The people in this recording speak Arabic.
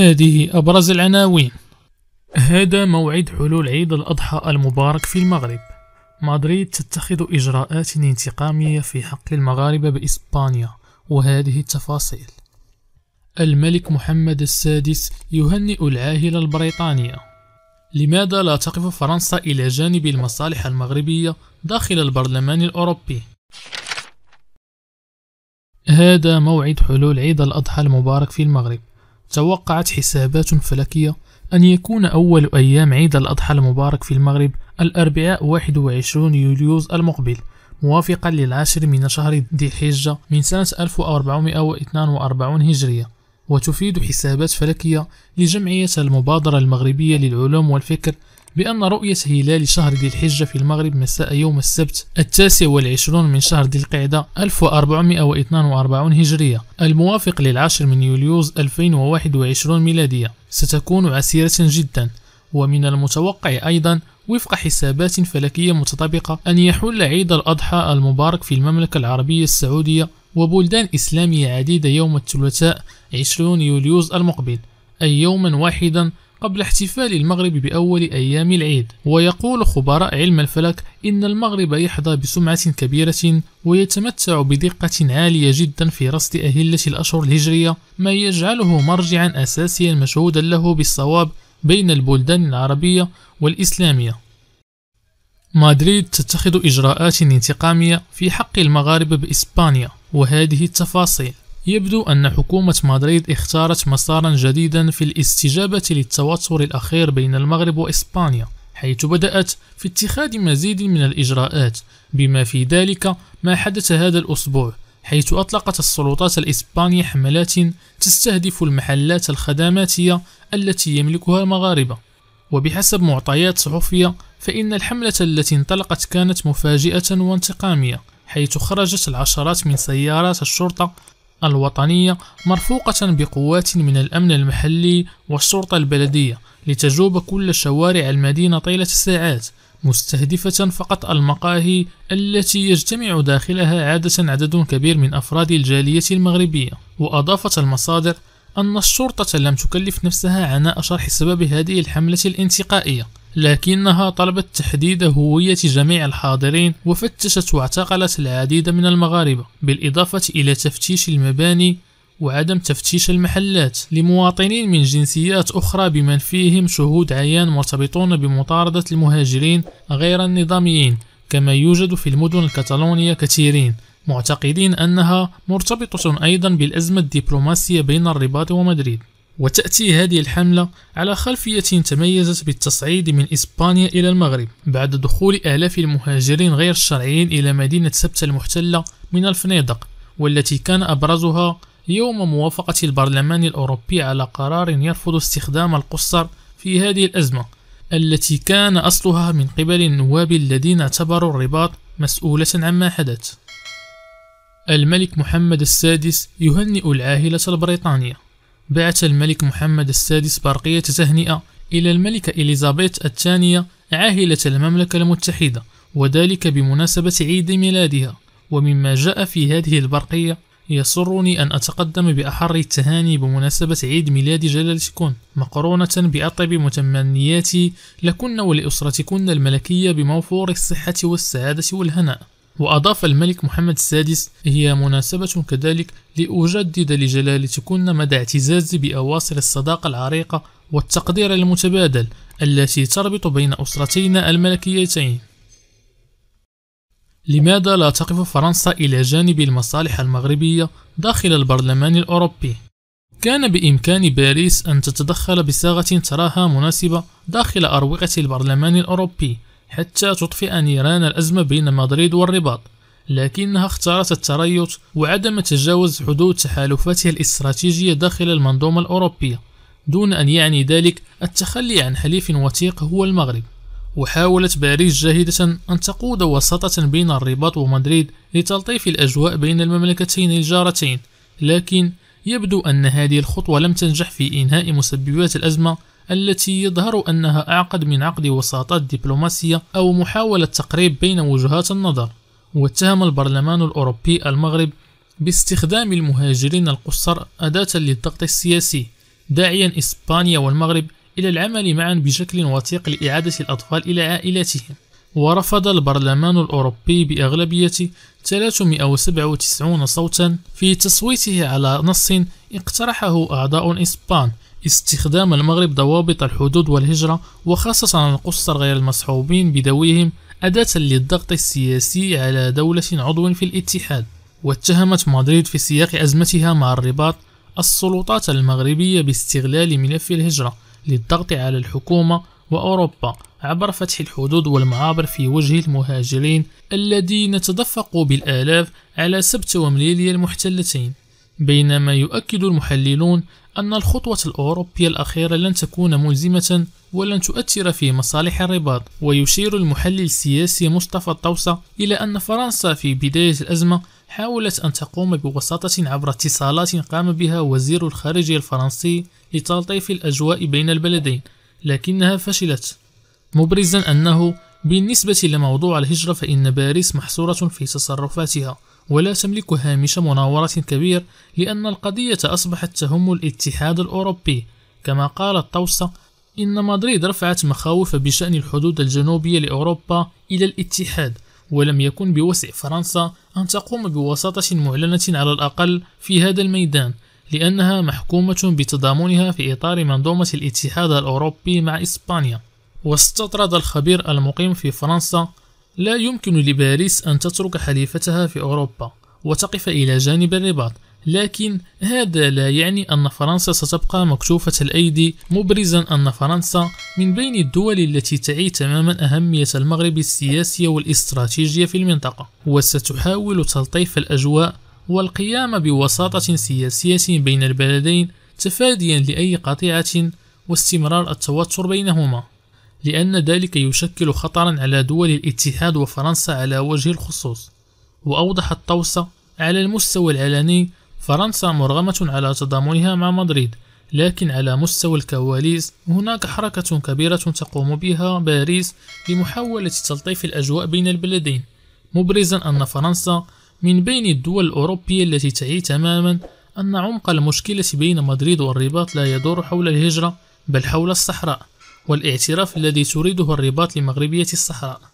هذه أبرز العناوين هذا موعد حلول عيد الأضحى المبارك في المغرب مدريد تتخذ إجراءات انتقامية في حق المغاربة بإسبانيا وهذه التفاصيل الملك محمد السادس يهنئ العاهلة البريطانية لماذا لا تقف فرنسا إلى جانب المصالح المغربية داخل البرلمان الأوروبي؟ هذا موعد حلول عيد الأضحى المبارك في المغرب توقعت حسابات فلكية أن يكون أول أيام عيد الأضحى المبارك في المغرب الأربعاء 21 يوليوز المقبل موافقا للعاشر من شهر ذي الحجة من سنة 1442 هجرية وتفيد حسابات فلكية لجمعية المبادرة المغربية للعلوم والفكر بأن رؤية هلال شهر ذي الحجة في المغرب مساء يوم السبت التاسع والعشرون من شهر ذي القعدة 1442 هجرية الموافق للعاشر من يوليوز 2021 ميلادية ستكون عسيرة جدا ومن المتوقع أيضا وفق حسابات فلكية متطابقة أن يحل عيد الأضحى المبارك في المملكة العربية السعودية وبلدان إسلامية عديدة يوم الثلاثاء 20 يوليوز المقبل أي يوما واحدا قبل احتفال المغرب بأول أيام العيد ويقول خبراء علم الفلك إن المغرب يحظى بسمعة كبيرة ويتمتع بدقة عالية جدا في رصد أهلة الأشهر الهجرية ما يجعله مرجعا أساسيا مشهودا له بالصواب بين البلدان العربية والإسلامية مدريد تتخذ إجراءات انتقامية في حق المغاربة بإسبانيا وهذه التفاصيل يبدو أن حكومة مدريد اختارت مسارا جديدا في الاستجابة للتوتر الأخير بين المغرب وإسبانيا حيث بدأت في اتخاذ مزيد من الإجراءات بما في ذلك ما حدث هذا الأسبوع حيث أطلقت السلطات الإسبانية حملات تستهدف المحلات الخدماتية التي يملكها المغاربة وبحسب معطيات صحفية فإن الحملة التي انطلقت كانت مفاجئة وانتقامية حيث خرجت العشرات من سيارات الشرطة الوطنية مرفوقة بقوات من الأمن المحلي والشرطة البلدية لتجوب كل شوارع المدينة طيلة الساعات مستهدفة فقط المقاهي التي يجتمع داخلها عادة عدد كبير من أفراد الجالية المغربية وأضافت المصادر أن الشرطة لم تكلف نفسها عناء شرح سبب هذه الحملة الانتقائية لكنها طلبت تحديد هوية جميع الحاضرين وفتشت واعتقلت العديد من المغاربة بالإضافة إلى تفتيش المباني وعدم تفتيش المحلات لمواطنين من جنسيات أخرى بمن فيهم شهود عيان مرتبطون بمطاردة المهاجرين غير النظاميين كما يوجد في المدن الكتالونية كثيرين معتقدين أنها مرتبطة أيضا بالأزمة الدبلوماسية بين الرباط ومدريد وتأتي هذه الحملة على خلفية تميزت بالتصعيد من إسبانيا إلى المغرب بعد دخول آلاف المهاجرين غير الشرعيين إلى مدينة سبتة المحتلة من الفنيدق والتي كان أبرزها يوم موافقة البرلمان الأوروبي على قرار يرفض استخدام القصر في هذه الأزمة التي كان أصلها من قبل النواب الذين اعتبروا الرباط مسؤولة عما حدث الملك محمد السادس يهنئ العاهلة البريطانية بعث الملك محمد السادس برقية تهنئة إلى الملكة إليزابيث الثانية عاهلة المملكة المتحدة وذلك بمناسبة عيد ميلادها ومما جاء في هذه البرقية يسرني أن أتقدم بأحر التهاني بمناسبة عيد ميلاد جلالتكن مقرونة بأطيب متمنياتي لكن ولأسرتكن الملكية بموفور الصحة والسعادة والهناء وأضاف الملك محمد السادس هي مناسبة كذلك لأجدد لجلالتكن مدى اعتزازي بأواصر الصداقة العريقة والتقدير المتبادل التي تربط بين أسرتينا الملكيتين لماذا لا تقف فرنسا إلى جانب المصالح المغربية داخل البرلمان الأوروبي؟ كان بإمكان باريس أن تتدخل بصاغة تراها مناسبة داخل أروقة البرلمان الأوروبي حتى تطفئ نيران الأزمة بين مدريد والرباط لكنها اختارت التريث وعدم تجاوز حدود تحالفاتها الاستراتيجية داخل المنظومة الأوروبية دون أن يعني ذلك التخلي عن حليف وثيق هو المغرب وحاولت باريس جاهدة أن تقود وساطة بين الرباط ومدريد لتلطيف الأجواء بين المملكتين الجارتين لكن يبدو أن هذه الخطوة لم تنجح في إنهاء مسببات الأزمة التي يظهر أنها أعقد من عقد وساطات دبلوماسية أو محاولة تقريب بين وجهات النظر واتهم البرلمان الأوروبي المغرب باستخدام المهاجرين القصر أداة للضغط السياسي داعيا إسبانيا والمغرب إلى العمل معا بشكل وثيق لإعادة الأطفال إلى عائلاتهم ورفض البرلمان الأوروبي بأغلبية 397 صوتا في تصويته على نص اقترحه أعضاء إسبان استخدام المغرب ضوابط الحدود والهجرة وخاصة القصر غير المصحوبين بدويهم أداة للضغط السياسي على دولة عضو في الاتحاد واتهمت مدريد في سياق أزمتها مع الرباط السلطات المغربية باستغلال ملف الهجرة للضغط على الحكومة وأوروبا عبر فتح الحدود والمعابر في وجه المهاجرين الذين تدفقوا بالآلاف على سبت ومليليا المحتلتين بينما يؤكد المحللون أن الخطوة الأوروبية الأخيرة لن تكون ملزمة ولن تؤثر في مصالح الرباط ويشير المحلل السياسي مصطفى الطوسة إلى أن فرنسا في بداية الأزمة حاولت أن تقوم بوساطة عبر اتصالات قام بها وزير الخارجية الفرنسي لتلطيف الأجواء بين البلدين لكنها فشلت مبرزا أنه بالنسبة لموضوع الهجرة فإن باريس محصورة في تصرفاتها ولا تملك هامش مناورة كبير لأن القضية أصبحت تهم الاتحاد الأوروبي كما قال الطوسة إن مدريد رفعت مخاوف بشأن الحدود الجنوبية لأوروبا إلى الاتحاد ولم يكن بوسع فرنسا أن تقوم بوساطة معلنة على الأقل في هذا الميدان لأنها محكومة بتضامنها في إطار منظومة الاتحاد الأوروبي مع إسبانيا واستطرد الخبير المقيم في فرنسا لا يمكن لباريس أن تترك حليفتها في أوروبا وتقف إلى جانب الرباط لكن هذا لا يعني أن فرنسا ستبقى مكشوفة الأيدي مبرزا أن فرنسا من بين الدول التي تعي تماما أهمية المغرب السياسية والاستراتيجية في المنطقة وستحاول تلطيف الأجواء والقيام بوساطة سياسية بين البلدين تفاديا لأي قطيعة واستمرار التوتر بينهما لأن ذلك يشكل خطرا على دول الاتحاد وفرنسا على وجه الخصوص وأوضح الطوسة على المستوى العلني فرنسا مرغمة على تضامنها مع مدريد لكن على مستوى الكواليس هناك حركة كبيرة تقوم بها باريس لمحاولة تلطيف الأجواء بين البلدين مبرزا أن فرنسا من بين الدول الأوروبية التي تعي تماما أن عمق المشكلة بين مدريد والرباط لا يدور حول الهجرة بل حول الصحراء والاعتراف الذي تريده الرباط لمغربية الصحراء